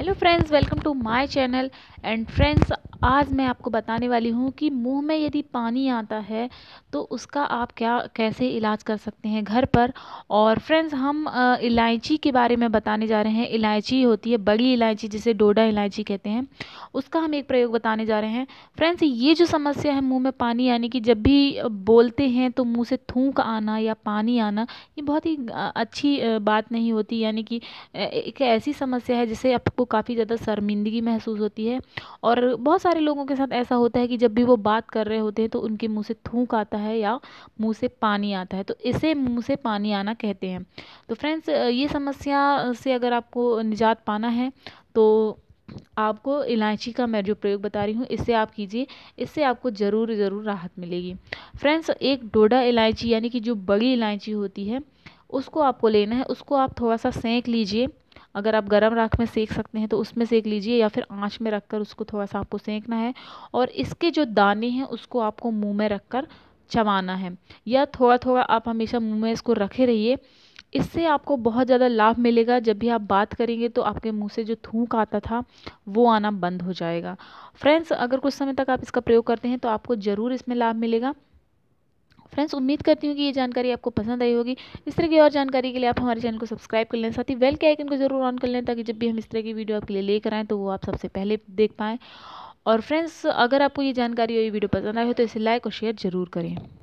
hello friends welcome to my channel and friends आज मैं आपको बताने वाली हूँ कि मुंह में यदि पानी आता है तो उसका आप क्या कैसे इलाज कर सकते हैं घर पर और फ्रेंड्स हम इलायची के बारे में बताने जा रहे हैं इलायची होती है बड़ी इलायची जिसे डोडा इलायची कहते हैं उसका हम एक प्रयोग बताने जा रहे हैं फ्रेंड्स ये जो समस्या है मुँह में पानी यानी कि जब भी बोलते हैं तो मुँह से थूक आना या पानी आना ये बहुत ही अच्छी बात नहीं होती यानी कि एक ऐसी समस्या है जिसे आपको काफ़ी ज़्यादा शर्मिंदगी महसूस होती है और बहुत सारे लोगों के साथ ऐसा होता है कि जब भी वो बात कर रहे होते हैं तो उनके मुँह से थूक आता है या मुँह से पानी आता है तो इसे मुँह से पानी आना कहते हैं तो फ्रेंड्स ये समस्या से अगर आपको निजात पाना है तो आपको इलायची का मैं जो प्रयोग बता रही हूँ इससे आप कीजिए इससे आपको ज़रूर ज़रूर राहत मिलेगी फ्रेंड्स एक डोडा इलायची यानी कि जो बड़ी इलायची होती है उसको आपको लेना है उसको आप थोड़ा सा सेंक लीजिए अगर आप गर्म राख में सेक सकते हैं तो उसमें सेक लीजिए या फिर आँच में रख कर उसको थोड़ा सा आपको सेकना है और इसके जो दाने हैं उसको आपको मुँह में रख कर चबाना है या थोड़ा थोड़ा आप हमेशा मुँह में इसको रखे रहिए इससे आपको बहुत ज़्यादा लाभ मिलेगा जब भी आप बात करेंगे तो आपके मुंह से जो थूक आता था वो आना बंद हो जाएगा फ्रेंड्स अगर कुछ समय तक आप इसका प्रयोग करते हैं तो आपको ज़रूर इसमें लाभ मिलेगा फ्रेंड्स उम्मीद करती हूँ कि ये जानकारी आपको पसंद आई होगी इस तरह की और जानकारी के लिए आप हमारे चैनल को सब्सक्राइब कर लें साथ ही वेल के आइकन को जरूर ऑन कर लें ताकि जब भी हम इस तरह की वीडियो आपके लिए लेकर आएँ तो वो आप सबसे पहले देख पाएँ और फ्रेंड्स अगर आपको ये जानकारी और ये वीडियो पसंद आए हो तो इसे लाइक और शेयर ज़रूर करें